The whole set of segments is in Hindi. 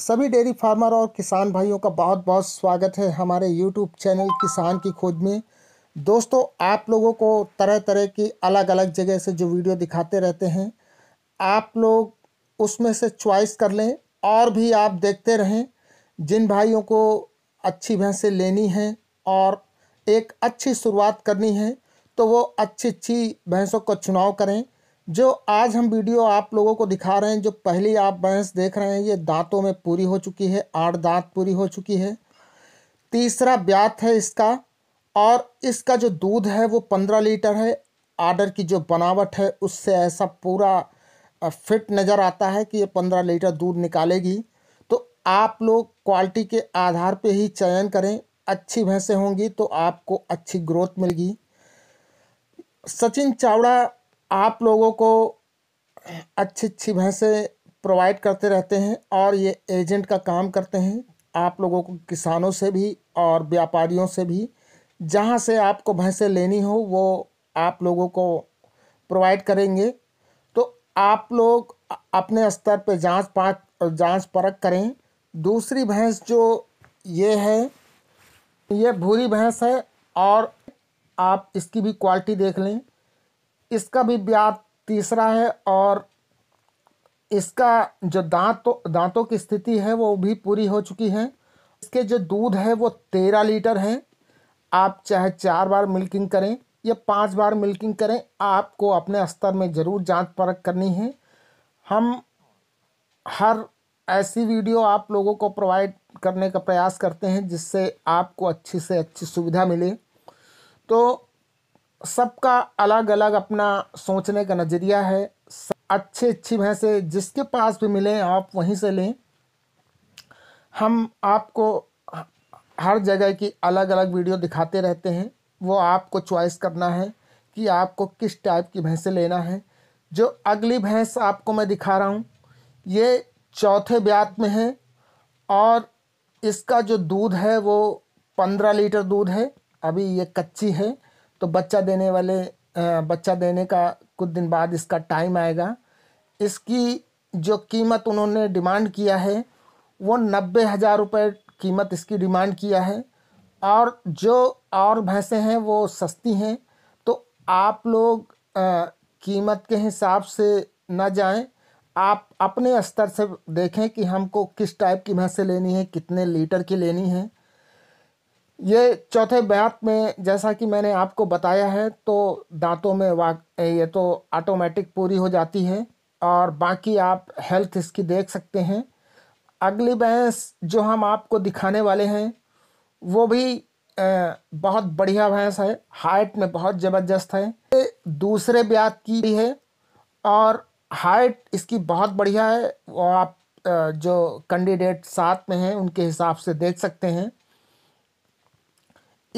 सभी डेयरी फार्मर और किसान भाइयों का बहुत बहुत स्वागत है हमारे यूट्यूब चैनल किसान की खोज में दोस्तों आप लोगों को तरह तरह की अलग अलग जगह से जो वीडियो दिखाते रहते हैं आप लोग उसमें से च्वाइस कर लें और भी आप देखते रहें जिन भाइयों को अच्छी भैंसें लेनी हैं और एक अच्छी शुरुआत करनी है तो वो अच्छी अच्छी भैंसों का चुनाव करें जो आज हम वीडियो आप लोगों को दिखा रहे हैं जो पहली आप भैंस देख रहे हैं ये दांतों में पूरी हो चुकी है आठ दांत पूरी हो चुकी है तीसरा ब्यात है इसका और इसका जो दूध है वो पंद्रह लीटर है आर्डर की जो बनावट है उससे ऐसा पूरा फिट नज़र आता है कि ये पंद्रह लीटर दूध निकालेगी तो आप लोग क्वालिटी के आधार पर ही चयन करें अच्छी भैंसें होंगी तो आपको अच्छी ग्रोथ मिलेगी सचिन चावड़ा आप लोगों को अच्छी अच्छी भैंसें प्रोवाइड करते रहते हैं और ये एजेंट का काम करते हैं आप लोगों को किसानों से भी और व्यापारियों से भी जहाँ से आपको भैंसें लेनी हो वो आप लोगों को प्रोवाइड करेंगे तो आप लोग अपने स्तर पर जांच पाँच जांच परख करें दूसरी भैंस जो ये है ये भूरी भैंस है और आप इसकी भी क्वालिटी देख लें इसका भी ब्याज तीसरा है और इसका जो दांत तो दांतों की स्थिति है वो भी पूरी हो चुकी है इसके जो दूध है वो तेरह लीटर है आप चाहे चार बार मिल्किंग करें या पांच बार मिल्किंग करें आपको अपने स्तर में ज़रूर जांच परख करनी है हम हर ऐसी वीडियो आप लोगों को प्रोवाइड करने का प्रयास करते हैं जिससे आपको अच्छी से अच्छी सुविधा मिले तो सबका अलग अलग अपना सोचने का नज़रिया है अच्छी अच्छी भैंसें जिसके पास भी मिलें आप वहीं से लें हम आपको हर जगह की अलग अलग वीडियो दिखाते रहते हैं वो आपको चॉइस करना है कि आपको किस टाइप की भैंसें लेना है जो अगली भैंस आपको मैं दिखा रहा हूँ ये चौथे ब्यात में है और इसका जो दूध है वो पंद्रह लीटर दूध है अभी ये कच्ची है तो बच्चा देने वाले बच्चा देने का कुछ दिन बाद इसका टाइम आएगा इसकी जो कीमत उन्होंने डिमांड किया है वो नब्बे हज़ार रुपये कीमत इसकी डिमांड किया है और जो और भैंसें हैं वो सस्ती हैं तो आप लोग आ, कीमत के हिसाब से ना जाएं आप अपने स्तर से देखें कि हमको किस टाइप की भैंसें लेनी है कितने लीटर की लेनी है ये चौथे ब्यात में जैसा कि मैंने आपको बताया है तो दांतों में वाक ये तो ऑटोमेटिक पूरी हो जाती है और बाकी आप हेल्थ इसकी देख सकते हैं अगली भैंस जो हम आपको दिखाने वाले हैं वो भी बहुत बढ़िया भैंस है हाइट में बहुत ज़बरदस्त है दूसरे ब्यात की है और हाइट इसकी बहुत बढ़िया है वो आप जो कैंडिडेट साथ में हैं उनके हिसाब से देख सकते हैं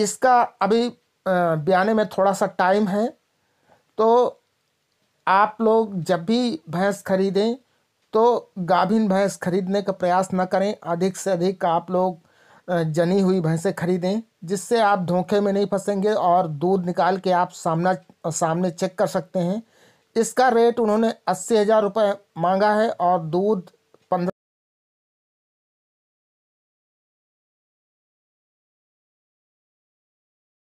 इसका अभी बयाने में थोड़ा सा टाइम है तो आप लोग जब भी भैंस खरीदें तो गाभिन भैंस खरीदने का प्रयास न करें अधिक से अधिक आप लोग जनी हुई भैंसें खरीदें जिससे आप धोखे में नहीं फंसेंगे और दूध निकाल के आप सामना सामने चेक कर सकते हैं इसका रेट उन्होंने अस्सी हज़ार रुपये मांगा है और दूध